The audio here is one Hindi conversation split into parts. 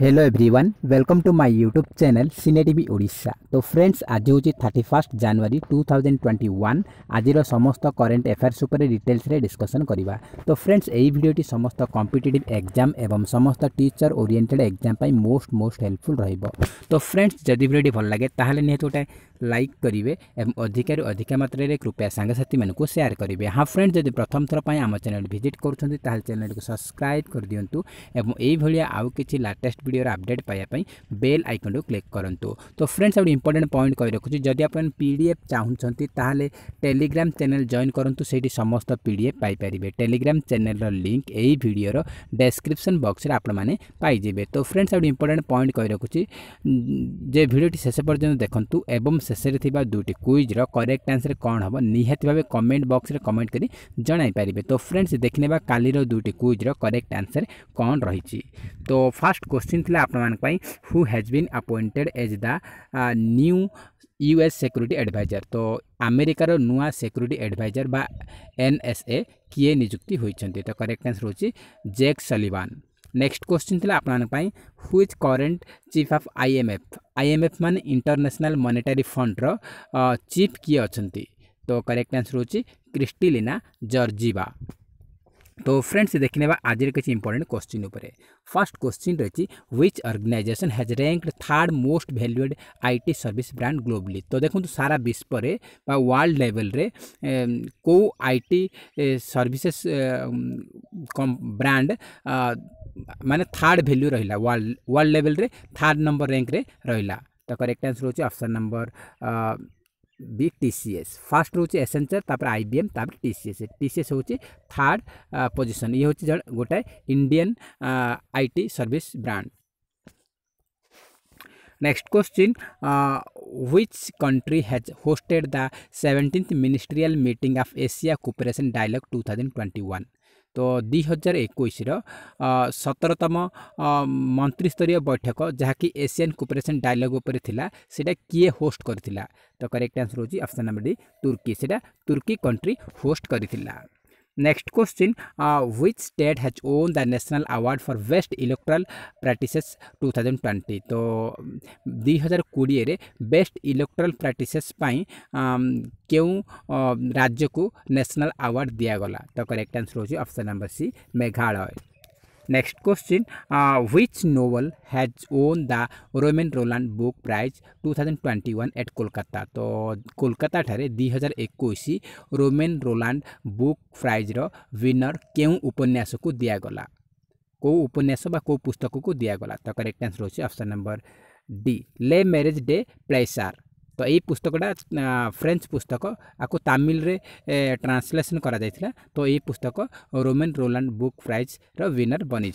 hello everyone welcome to my YouTube channel cine TV Odisha तो फ्रेंड्स आज हूँ thirty first January two thousand twenty one आज समस्त करेन्ट एफेयर्स उपर डिटेल्स डिस्कसन करवा तो फ्रेंड्स यही भिडियोटी समस्त कम्पिटेटिव एग्जाम एवं समस्त टीचर ओरिएंटेड एग्जाम पर मोस्ट मोस्ट हेल्पफुल रो तो फ्रेंड्स जदि भिडियोटी भल लगे ताहले निहत गोटे लाइक करेंगे और अधिकार अधिक मात्र कृपया सांगसाथी मैं सेयार करेंगे हाँ फ्रेंड्स जब प्रथम थरप आम चैनल भिजिट करुँच चैनल सब्सक्राइब कर दिंतु और यही आउ कि लाटेस्ट ভিডিওর আপডেট পাওয়া বেল আইকনু ক্লিক করতু তো ফ্রেন্ডস গোটে ইম্পর্টাট পয়েন্ট কই রাখুছি যদি আপনার পিডিএফ চাহুমান তাহলে টেলিগ্রাম চ্যানেল জয়েন করতু সেইটি সমস্ত পিডিএফ পাইপারে টেলিগ্রাম চ্যানেলর লিঙ্ক এই ভিডিওর ডেসক্রিপশন বক্সরে আপনার পাইবে তো ফ্রেন্ডস গোটে ইম্পর্টাট পয়েন্ট কই রাখুছি যে ভিডিওটি শেষ পর্যন্ত দেখুন এবং শেষে থাকা দুইটি কুইজর করেক্ট আনসর কম হব নিহতি ভাবে কমেন্ট বক্সরে কমেন্ট করে জনাই পারে তো ফ্রেন্ডস দেখি নেবা কালির দুইটি কুইজর করেক্ট আনসর কম রয়েছে তো ফার্স্ট কোশ্চিন क्वेश्चन था आपण who has been appointed as the new US security adviser ତ ଆମେରିକାର ନୂଆ ସେକ୍ୟୁରିଟି ଆଡ଼ଭାଇଜର ବା ଏନ୍ଏସ୍ଏ କିଏ ନିଯୁକ୍ତି ହୋଇଛନ୍ତି ତ କରେକ୍ଟ ଆନ୍ସର ହେଉଛି ଜେକ୍ ସଲିଭାନ୍ ନେକ୍ସଟ କ୍ୱେଶ୍ଚିନ୍ ଥିଲା ଆପଣମାନଙ୍କ ପାଇଁ who is current chief of IMF IMF ମାନେ ଇଣ୍ଟରନ୍ୟାସନାଲ ମନିଟାରୀ ଫଣ୍ଡର ଚିଫ୍ କିଏ ଅଛନ୍ତି ତ କରେକ୍ଟ ଆନ୍ସର ହେଉଛି କ୍ରିଷ୍ଟିଲିନା ଜର୍ଜିବା तो फ्रेंड्स देखने आज किसी इंपोर्टेंट क्वेश्चन फर्स्ट क्वेश्चन रही which organization has ranked third most valued I T service brand globally तो देखो तो सारा विश्व वर्ल्ड लेवल रे को आई टी सर्विसेस ब्रांड माने थार्ड भैल्यू रहा वर्ल्ड वर्ल्ड लेवल रे थार्ड नंबर रैंक रे रहा तो correct answer option number B T C S first रोचे एसेंचर तापर आईबीएम तापर टीसीएस टीसीएस होचे थर्ड पोजीशन ये होचे गोटाय Indian IT service brand next question which country has hosted the 17th ministerial meeting of Asia cooperation dialogue 2021 তো দুই হଜାର ଏକୋଇଶର ସତରତମ ମନ୍ତ୍ରିସ୍ତରୀୟ ବୈଠକ ଯାହାକି ଏସିଆନ୍ କୋପରେସନ୍ ଡାଇଲଗ୍ ଉପରେ ଥିଲା ସେଇଟା କିଏ ହୋଷ୍ଟ କରିଥିଲା ତ କରେକ୍ଟ ଆନ୍ସର୍ ହେଉଛି ଅପସନ୍ ନମ୍ବର ଡି ତୁର୍କୀ ସେଇଟା ତୁର୍କୀ କଣ୍ଟ୍ରି ହୋଷ୍ଟ କରିଥିଲା next question which state has won the national award for best electoral thousand twenty तो दुई हजार कोड़े बेस्ट इलेक्ट्रल प्रैक्टिसेस के राज्य को नेशनल अवार्ड दिगला तो correct answer option number C Meghalaya next question which Which has won the Roman Roman book prize 2021 at Kolkata तो कोलकाता ठारे दुई हजार एक रोमेन रोलांड बुक प्राइजर विनर के उपन्यास को दिगला को उपन्यास बा को पुस्तक को दिगला तो करेक्ट आंसर हो option number D Le Mariage de Plaisir तो यही पुस्तकटा फ्रेंच पुस्तक आपको तमिल्रे ट्रांसलेसन कर तो यही पुस्तक Romain Rolland book prize winner बनी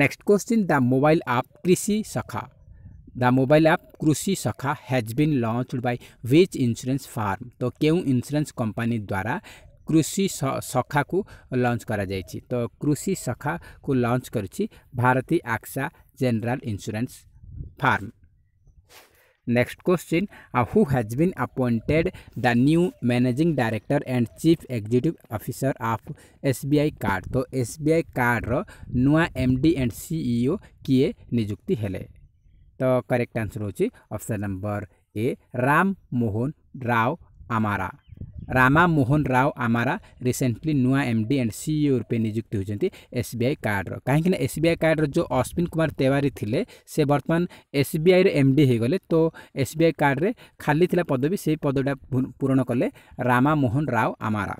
next question the mobile app Krishi सखा the mobile app Krishi Sakha has been launched by which insurance firm तो क्यों इन्सुरांस कंपनी द्वारा कृषि सखा को लॉन्च करा तो कृषि सखा को लॉन्च कर Bharti AXA general insurance firm next question who has been appointed the new managing director and chief executive officer of S B I card तो एस बी आई कार्डर नुआ एम डी एंड सीईओ किए निजुक्ति हेले तो करेक्ट आंसर होची option number A Rama Mohan Rao Amara Rama Mohan Rao Amara recently ନୂଆ ଏମ୍ ଡି ଆଣ୍ଡ ସିଇଓ ରୂପେ ନିଯୁକ୍ତି ହୋଇଛନ୍ତି ଏସ୍ ବି ଆଇ କାର୍ଡ଼ର କାହିଁକିନା ଏସ୍ ବି ଆଇ କାର୍ଡ଼ର ଯେଉଁ ଅଶ୍ୱିନ କୁମାର ତେୱାରୀ ଥିଲେ ସେ ବର୍ତ୍ତମାନ ଏସ୍ ବି ଆଇର ଏମ୍ ଡି ହୋଇଗଲେ ତ ଏସ୍ ବି ଆଇ କାର୍ଡ଼ରେ ଖାଲି ଥିଲା ପଦବୀ ସେହି ପଦଟା ପୂରଣ କଲେ Rama Mohan Rao Amara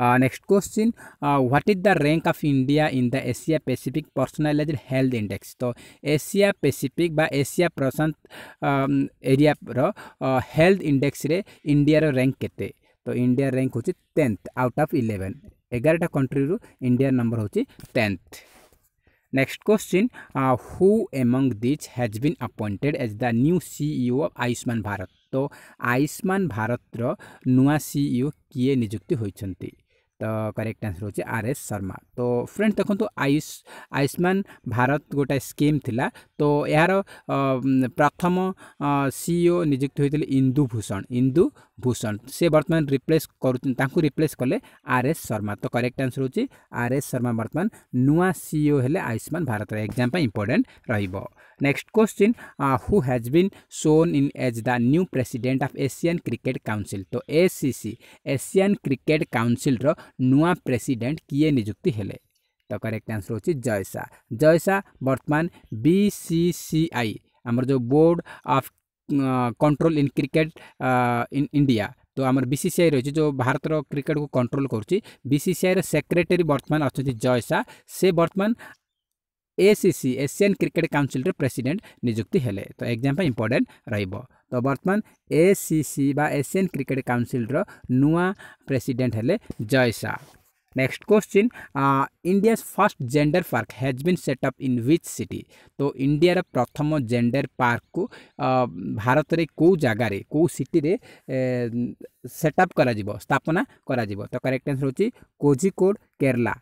next uh, question question is the rank the India in india in the asia pacific personalized तो एशिया पेसिफिक बा एशिया प्रशांत एरिया हेल्थ इंडेक्स रे इंडिया रो रैंक केते तो इंडिया रैंक होची टेन्थ आउट अफ इलेवेन एगारटा कंट्री रो इंडिया नंबर हूँ tenth next question who among these has been appointed as the new CEO of Ayushman Bharat तो आयुष्मान भारत रो नुआ सीईओ किए निजुक्ति होइछंती तो करेक्ट आंसर होची आर एस शर्मा तो फ्रेंड्स देखो आयुष आयुष्मान भारत गोटे स्कीम थिला तो यार प्रथम सीईओ निजुक्त होते इंदु भूषण इंदु भूषण से बर्तमान रिप्लेस कर रिप्लेस कले आर एस शर्मा तो करेक्ट आंसर होची आर एस शर्मा बर्तमान नुआ सीईओ हेले आयुष्मान भारत एग्जाम इंपोर्टेंट र next question uh, who has been in as as the new president of asian cricket council to तो acc asian cricket रो नुआ प्रेसिडेंट किए निजुक्ति हेले तो करेक्ट आंसर हो जयसा जयसा बर्तमान बीसीसीआई आमर जो board of control in cricket in India तो आम बीसीसीआई रही जो भारत क्रिकेट को कंट्रोल कर बीसीसीआई सेक्रेटेरी बर्तमान अच्छा जयसा से बर्तमान ଏସିସି ଏସିଆନ୍ କ୍ରିକେଟ୍ କାଉନସିଲ୍ର ପ୍ରେସିଡେଣ୍ଟ ନିଯୁକ୍ତି ହେଲେ तो ଏକ୍ଜାମ୍ ପାଇଁ ଇମ୍ପୋର୍ଟାଣ୍ଟ ରହିବ बर्तमान ବର୍ତ୍ତମାନ ଏସିସି ବା ଏସିଆନ୍ କ୍ରିକେଟ୍ କାଉନସିଲ୍ର ନୂଆ ପ୍ରେସିଡେଣ୍ଟ ହେଲେ Jay Shah next question India first gender park has been set up in which city तो इंडिया तो प्रथम जेंडर पार्क को भारत रे को जगार कौ सिटी सेटअप करा स्थापना करा तो करेक्ट आंसर होची केरला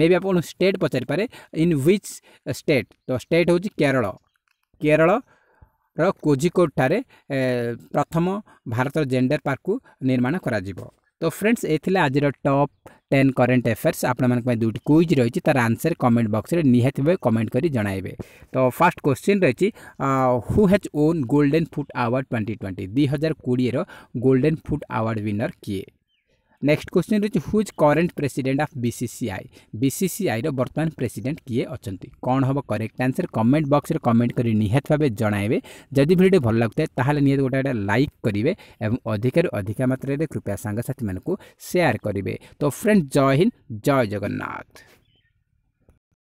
ମେ ବି ଆପଣଙ୍କୁ ଷ୍ଟେଟ୍ ପଚାରିପାରେ ଇନ୍ ୱିଚ୍ ଷ୍ଟେଟ୍ ତ ଷ୍ଟେଟ୍ ହେଉଛି କେରଳ କେରଳର କୋଜିକୋଡ଼ଠାରେ ପ୍ରଥମ ଭାରତର ଜେଣ୍ଡର ପାର୍କକୁ ନିର୍ମାଣ କରାଯିବ ତ ଫ୍ରେଣ୍ଡସ୍ ଏ ଥିଲା ଆଜିର ଟପ୍ ଟେନ୍ କରେଣ୍ଟ ଆଫେୟାର୍ସ ଆପଣମାନଙ୍କ ପାଇଁ ଦୁଇଟି କୁଇଜ୍ ରହିଛି ତା'ର ଆନ୍ସର୍ କମେଣ୍ଟ ବକ୍ସରେ ନିହାତି ଭାବେ କମେଣ୍ଟ କରି ଜଣାଇବେ ତ ଫାର୍ଷ୍ଟ କ୍ୱେଶ୍ଚିନ୍ ରହିଛି who has won golden foot award twenty twenty ଦୁଇ ହଜାର କୋଡ଼ିଏର ଗୋଲ୍ଡେନ୍ ଫୁଟ୍ ଆୱାର୍ଡ଼ ୱିନର୍ କିଏ ନେକ୍ସଟ କ୍ୱେଶ୍ଚିନ୍ ରହିଛି who's current president of BCCI ବିସିସିଆଇର ବର୍ତ୍ତମାନ ପ୍ରେସିଡେଣ୍ଟ କିଏ ଅଛନ୍ତି କ'ଣ ହେବ କରେକ୍ଟ ଆନ୍ସର କମେଣ୍ଟ ବକ୍ସରେ କମେଣ୍ଟ କରି ନିହାତି ଭାବେ ଜଣାଇବେ ଯଦି ଭିଡ଼ିଓଟି ଭଲ ଲାଗୁଥାଏ ତାହେଲେ ନିହାତି ଗୋଟେ ଗୋଟେ ଲାଇକ୍ କରିବେ ଏବଂ ଅଧିକାରୁ ଅଧିକା ମାତ୍ରାରେ କୃପୟା ସାଙ୍ଗସାଥିମାନଙ୍କୁ ସେୟାର କରିବେ ତ ଫ୍ରେଣ୍ଡ ଜୟ ହିନ୍ଦ ଜୟ ଜଗନ୍ନାଥ